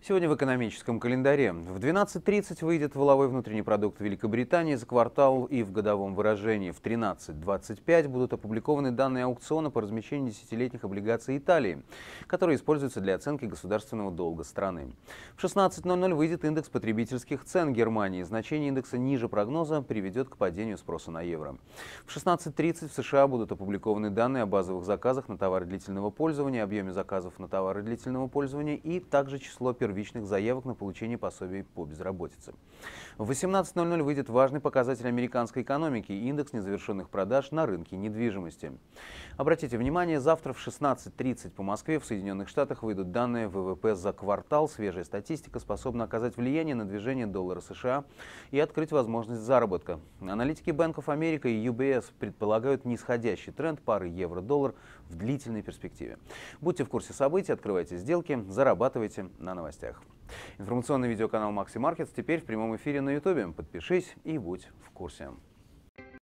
Сегодня в экономическом календаре. В 12.30 выйдет валовой внутренний продукт Великобритании за квартал и в годовом выражении. В 13.25 будут опубликованы данные аукциона по размещению десятилетних облигаций Италии, которые используются для оценки государственного долга страны. В 16.00 выйдет индекс потребительских цен Германии. Значение индекса ниже прогноза приведет к падению спроса на евро. В 16.30 в США будут опубликованы данные о базовых заказах на товары длительного пользования, объеме заказов на товары длительного пользования и также число первых первичных заявок на получение пособий по безработице. В 18.00 выйдет важный показатель американской экономики – индекс незавершенных продаж на рынке недвижимости. Обратите внимание, завтра в 16.30 по Москве в Соединенных Штатах выйдут данные ВВП за квартал. Свежая статистика способна оказать влияние на движение доллара США и открыть возможность заработка. Аналитики Банков Америка и UBS предполагают нисходящий тренд пары евро-доллар в длительной перспективе. Будьте в курсе событий, открывайте сделки, зарабатывайте на новостях новостях. Информационный видеоканал Макси Маркетс теперь в прямом эфире на Ютубе. Подпишись и будь в курсе.